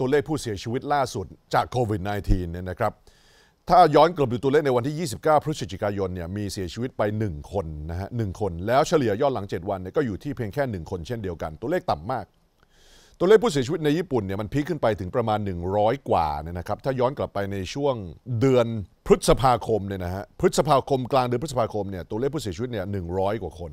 ตัวเลขผู้เสียชีวิตล่าสุดจากโควิด -19 เนี่ยนะครับ ถ้าย้อนกลับดูตัวเลขในวันที่ 29 พฤศจิกายน เนี่ยมีเสียชีวิตไป 1 คนนะฮะหคนแล้วเฉลี่ยยอดหลัง 7 วันเนี่ยก็อยู่ที่เพียงแค่ 1 คน เช่นเดียวกัน ตัวเลขต่ำมาก ตัวเลขผู้เสียชีวิตในญี่ปุ่นเนี่ยมันพีคขึ้นไปถึงประมาณ 100 กว่าเนี่ยนะครับถ้าย้อนกลับไปในช่วงเดือนพฤษภาคมเนี่ยนะฮะพฤษภาคมกลางเดือนพฤษภาคมเนี่ยตัวเลขผู้เสียชีวิตเนี่ยหนึ่งกว่าคน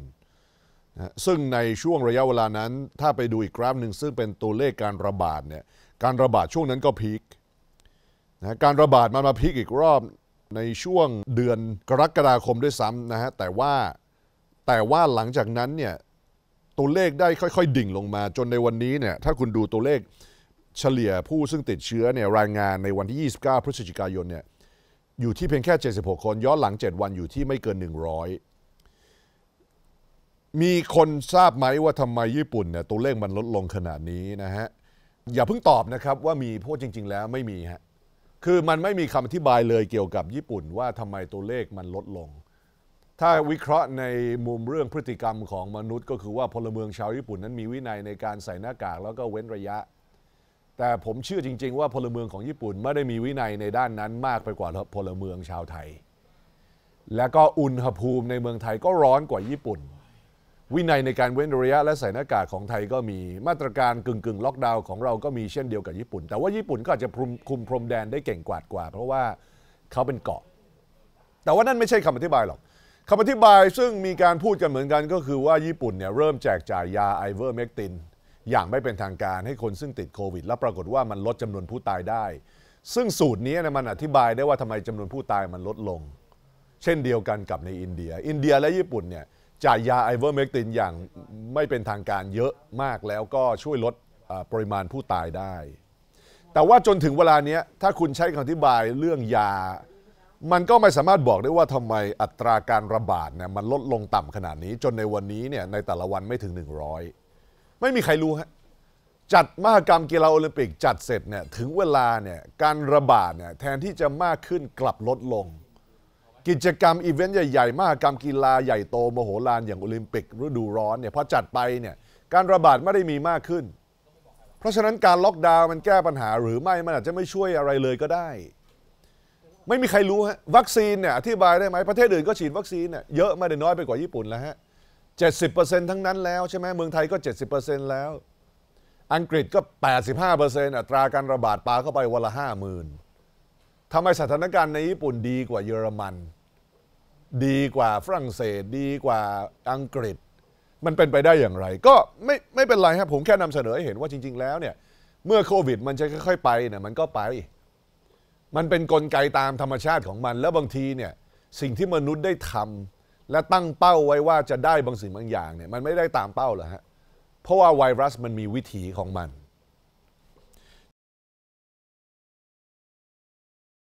นะซึ่งในช่วงระยะเวลานั้น ถ้าไปดูอีกกราฟหนึ่งซึ่งเป็นตัวเลขการระบาดเนี่ยการระบาดช่วงนั้นก็พีคนะการระบาดมันมาพีคอีกรอบในช่วงเดือนกรกฎาคมด้วยซ้ำนะฮะแต่ว่าแต่ว่าหลังจากนั้นเนี่ยตัวเลขได้ค่อยๆ ดิ่งลงมา จนในวันนี้เนี่ยถ้าคุณดูตัวเลขเฉลี่ยผู้ซึ่งติดเชื้อเนี่ยรายงานในวันที่ 29 พฤศจิกายนเนี่ยอยู่ที่เพียงแค่ 76 คน ย้อนหลัง 7 วันอยู่ที่ไม่เกิน 100 มีคนทราบไหมว่าทำไมญี่ปุ่นเนี่ยตัวเลขมันลดลงขนาดนี้นะฮะอย่าเพิ่งตอบนะครับว่ามีเพราะจริง ๆแล้วไม่มีฮะคือมันไม่มีคำอธิบายเลยเกี่ยวกับญี่ปุ่นว่าทำไมตัวเลขมันลดลง ถ้าวิเคราะห์ในมุมเรื่องพฤติกรรมของมนุษย์ ก็คือว่าพลเมืองชาวญี่ปุ่นนั้นมีวินัยในการใส่หน้ากากแล้วก็เว้นระยะ แต่ผมเชื่อจริงๆ ว่าพลเมืองของญี่ปุ่นไม่ได้มีวินัยในด้านนั้นมากไปกว่าพลเมืองชาวไทย และก็อุณหภูมิในเมืองไทยก็ร้อนกว่าญี่ปุ่นวินัยในการเว้นระยะและใส่หน้ากากของไทยก็มีมาตรการกึ่งๆ่งล็อกดาวน์ของเราก็มีเช่นเดียวกับญี่ปุ่น แต่ว่าญี่ปุ่นก็อาจจะคุมพรมแดนได้เก่งกว่ากว่า เพราะว่าเขาเป็นเกาะ แต่ว่านั่นไม่ใช่คำอธิบายหรอกคำอธิบายซึ่งมีการพูดกันเหมือนกันก็คือว่าญี่ปุ่นเนี่ยเริ่มแจกจ่ายยา ไอเวอร์เมกตินอย่างไม่เป็นทางการให้คนซึ่งติดโควิดและปรากฏว่ามันลดจำนวนผู้ตายได้ ซึ่งสูตรนี้นะมันอธิบายได้ว่าทำไมจำนวนผู้ตายมันลดลง เช่นเดียวกันกับในอินเดีย อินเดียและญี่ปุ่นเนี่ยจ่ายยาไอเวอร์เมกตินอย่างไม่เป็นทางการเยอะมากแล้วก็ช่วยลดปริมาณผู้ตายได้ แต่ว่าจนถึงเวลานี้ถ้าคุณใช้คำอธิบายเรื่องยา มันก็ไม่สามารถบอกได้ว่าทำไมอัตราการระบาดเนี่ยมันลดลงต่ำขนาดนี้ จนในวันนี้เนี่ยในแต่ละวันไม่ถึง 100 ไม่มีใครรู้ฮะจัดมหกรรมกีฬาโอลิมปิกจัดเสร็จเนี่ยถึงเวลาเนี่ยการระบาดเนี่ยแทนที่จะมากขึ้นกลับลดลงกิจกรรมอีเวนต์ใหญ่ ๆมากกรรมกีฬาใหญ่โตโมโหลานอย่างโอลิมปิกฤดูร้อนเนี่ยพอจัดไปเนี่ยการระบาดไม่ได้มีมากขึ้น เพราะฉะนั้นการล็อกดาวน์มันแก้ปัญหาหรือไม่ มันอาจจะไม่ช่วยอะไรเลยก็ได้ ไม่มีใครรู้ฮะวัคซีนเนี่ยอธิบายได้ไหมประเทศอื่นก็ฉีดวัคซีนเนี่ยเยอะไม่ได้น้อยไปกว่าญี่ปุ่นแล้วฮะเจ็ดสิบเปอร์เซ็นต์ทั้งนั้นแล้วใช่ไหมเมืองไทยก็เจ็ดสิบเปอร์เซ็นต์แล้วอังกฤษก็แปดสิบห้าเปอร์เซ็นต์อัตราการระบาดปาเข้าไปวันละห้าหมื่นทำไมสถานการณ์ในญี่ปุ่นดีกว่าเยอรมันดีกว่าฝรั่งเศสดีกว่าอังกฤษ มันเป็นไปได้อย่างไร ก็ไม่ไม่เป็นไรครับผมแค่นำเสนอให้เห็นว่าจริง ๆแล้วเนี่ยเมื่อโควิดมันจะค่อย ๆ ไปเนี่ยมันก็ไป มันเป็นนกลไกตามธรรมชาติของมัน แล้วบางทีเนี่ยสิ่งที่มนุษย์ได้ทำ และตั้งเป้าไว้ว่าจะได้บางสิ่งบางอย่างเนี่ยมันไม่ได้ตามเป้าหรอฮะเพราะว่าไวรัสมันมีวิถีของมัน